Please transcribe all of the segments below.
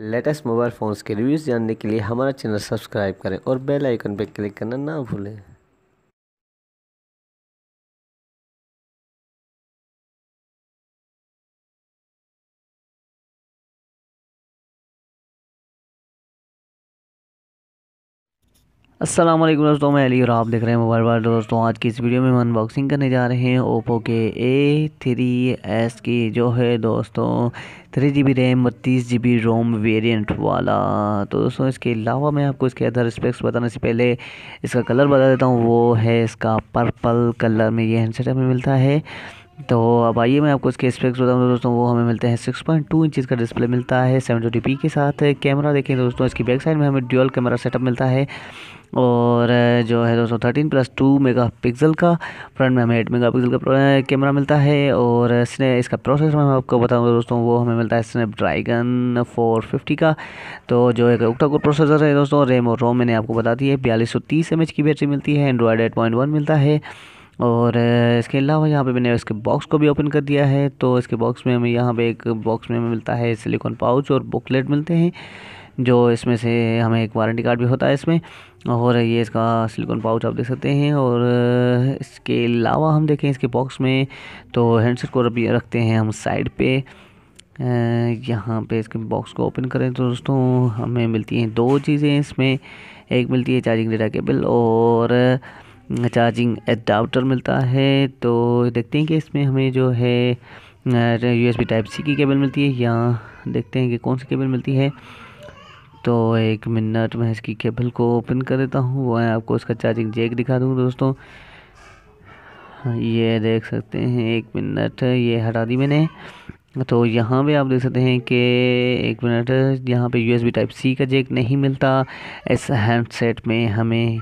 latest mobile phones के रिव्यूज़ जानने के लिए हमारा चैनल सब्सक्राइब करें और बेल आइकन पर क्लिक करना ना भूलें असलम दोस्तों मैं अली और आप देख रहे हैं मोबाइल वर्ल्ड दोस्तों आज की इस वीडियो में हम अनबॉक्सिंग करने जा रहे हैं ओप्पो के ए थ्री एस की जो है दोस्तों थ्री जी बी रैम बत्तीस जी बी रोम वेरियंट वाला तो दोस्तों इसके अलावा मैं आपको इसके अदर स्पेक्स बताने से पहले इसका कलर बता देता हूँ वो है इसका पर्पल कलर में ये हैंडसेट हमें मिलता है तो अब आइए मैं आपको इसके स्पेक्स बताऊँ तो दोस्तों वो हमें मिलते हैं 6.2 पॉइंट टू इंचज़ का डिस्प्ले मिलता है सेवन पी के साथ कैमरा देखें दोस्तों इसकी बैक साइड में हमें ड्यूअल कैमरा सेटअप मिलता है और जो है दोस्तों thirteen plus two megapixel का फ्रंट में हमें एट मेगा पिक्सल का कैमरा मिलता है और स्ने इसका प्रोसेसर मैं आपको बताऊँगा तो दोस्तों वो हमें मिलता है ड्रैगन फोर फिफ्टी का तो जो एक उक्टा प्रोसेसर है दोस्तों रैम और रोम मैंने आपको बता दी है बयालीस सौ तीस एम एच की बैटरी मिलती है एंड्रॉयड एट पॉइंट वन मिलता है और इसके अलावा यहाँ पे मैंने इसके बॉक्स को भी ओपन कर दिया है तो इसके बॉक्स में हमें यहाँ पे एक बॉक्स में मिलता है सिलिकॉन पाउच और बुकलेट मिलते हैं जो इसमें से हमें एक वारंटी कार्ड भी होता है इसमें और ये इसका सिलिकॉन पाउच आप देख सकते हैं और इसके अलावा हम देखें इसके बॉक्स में तो हैंडसेट को रख रखते हैं हम साइड पर यहाँ पे इसके बॉक्स को ओपन करें तो दोस्तों हमें मिलती हैं दो चीज़ें इसमें एक मिलती है चार्जिंग डेटा केबल और चार्जिंग एडाप्टर मिलता है तो देखते हैं कि इसमें हमें जो है U S B type C की केबल मिलती है या देखते हैं कि कौन सी केबल मिलती है तो एक मिनट मैं इसकी केबल को ओपन कर देता हूँ वह आपको इसका चार्जिंग जेक दिखा दूँ दोस्तों ये देख सकते हैं एक मिनट ये हटा दी मैंने तो यहाँ पे आप देख सकते हैं कि एक मिनट यहाँ पे यूएसबी टाइप सी का जेक नहीं मिलता इस हैंडसेट में हमें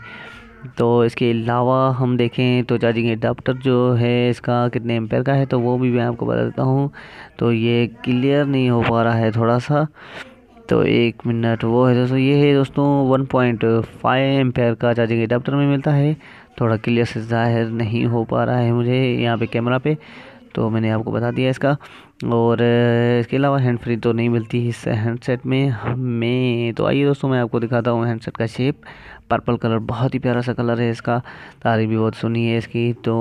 तो इसके अलावा हम देखें तो चार्जिंग एडाप्टर जो है इसका कितने एम्पेयर का है तो वो भी मैं आपको बता देता हूँ तो ये क्लियर नहीं हो पा रहा है थोड़ा सा तो एक मिनट वो है दोस्तों ये है दोस्तों वन पॉइंट फाइव एम्पेयर का चार्जिंग एडाप्टर में मिलता है थोड़ा क्लियर से ज़ाहिर नहीं हो पा रहा है मुझे यहाँ पे कैमरा पे तो मैंने आपको बता दिया इसका और इसके अलावा हैंड फ्री तो नहीं मिलती इस हैंडसेट में हमें तो आइए दोस्तों मैं आपको दिखाता हूँ हैंडसेट का शेप पर्पल कलर बहुत ही प्यारा सा कलर है इसका तारीफ भी बहुत सुनी है इसकी तो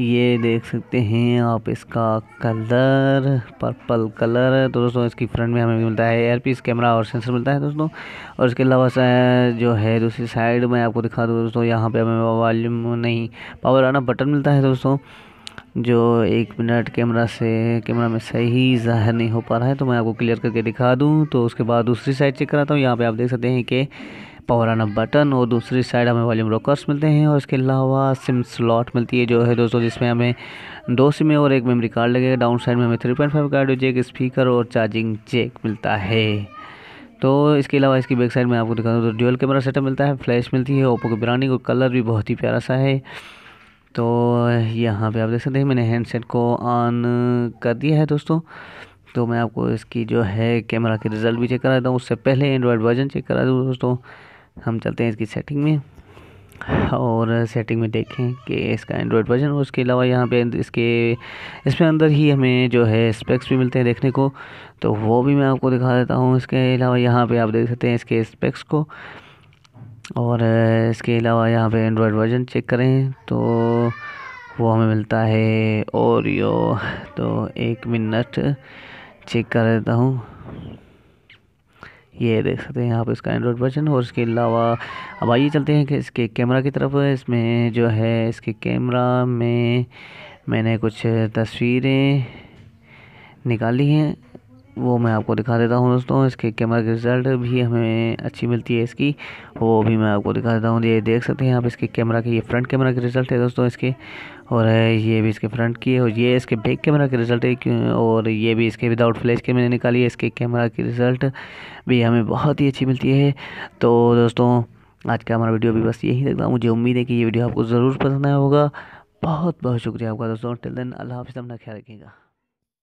ये देख सकते हैं आप इसका कलर पर्पल कलर है तो दोस्तों इसकी फ्रंट में हमें मिलता है एयरपीस कैमरा और सेंसर मिलता है दोस्तों और इसके अलावा जो है दूसरी साइड में आपको दिखा दूँ दोस्तों यहाँ पे हमें वॉल्यूम नहीं पावर आना बटन मिलता है दोस्तों जो एक मिनट कैमरा से कैमरा में सही ज़ाहिर नहीं हो पा रहा है तो मैं आपको क्लियर करके दिखा दूँ तो उसके बाद दूसरी साइड चेक कराता हूँ यहाँ पर आप देख सकते हैं कि पावर ऑन बटन और दूसरी साइड हमें वॉल्यूम रोकर्स मिलते हैं और इसके अलावा सिम स्लॉट मिलती है जो है दोस्तों जिसमें हमें दो सिमें और एक मेमोरी कार्ड लगेगा डाउन साइड में हमें three point five card jack speaker और चार्जिंग जेक मिलता है तो इसके अलावा इसकी बैक साइड में आपको दिखा दूँ तो डुअल कैमरा सेटअप मिलता है फ्लैश मिलती है ओप्पो की ब्रांडिंग और कलर भी बहुत ही प्यारा सा है तो यहाँ पे आप देख सकते हैं मैंने हैंडसेट को ऑन कर दिया है दोस्तों तो मैं आपको इसकी जो है कैमरा के रिज़ल्ट भी चेक करा देता हूँ उससे पहले एंड्रॉयड वर्जन चेक करा दूँ दोस्तों हम चलते हैं इसकी सेटिंग में और सेटिंग में देखें कि इसका एंड्रॉयड वर्जन और उसके अलावा यहाँ पे इसके इसमें अंदर ही हमें जो है स्पेक्स भी मिलते हैं देखने को तो वो भी मैं आपको दिखा देता हूँ इसके अलावा यहाँ पे आप देख सकते हैं इसके स्पेक्स को और इसके अलावा यहाँ पे एंड्रॉयड वर्जन चेक करें तो वो हमें मिलता है और यो तो एक मिनट चेक कर देता हूँ ये देख सकते हैं आप इसका एंड्रॉयड वर्जन और इसके अलावा अब आइए चलते हैं कि इसके कैमरा की तरफ इसमें जो है इसके कैमरा में मैंने कुछ तस्वीरें निकाली हैं वो मैं आपको दिखा देता हूँ दोस्तों इसके कैमरा की रिज़ल्ट भी हमें अच्छी मिलती है इसकी वो भी मैं आपको दिखा देता हूँ ये देख सकते हैं आप इसके कैमरा के ये फ्रंट कैमरा के रिज़ल्ट है दोस्तों इसके और ये भी इसके फ्रंट की है और ये इसके बैक कैमरा के रिज़ल्ट है और ये भी इसके विदाउट फ्लैश के मैंने निकाली है इसके कैमरा की रिज़ल्ट भी हमें बहुत ही अच्छी मिलती है तो दोस्तों आज का हमारा वीडियो भी बस यही देखता हूँ मुझे उम्मीद है कि ये वीडियो आपको ज़रूर पसंद आया होगा बहुत बहुत शुक्रिया आपका दोस्तों टिल दिन अल्लाह हाफिज़ अपना ख्याल रखिएगा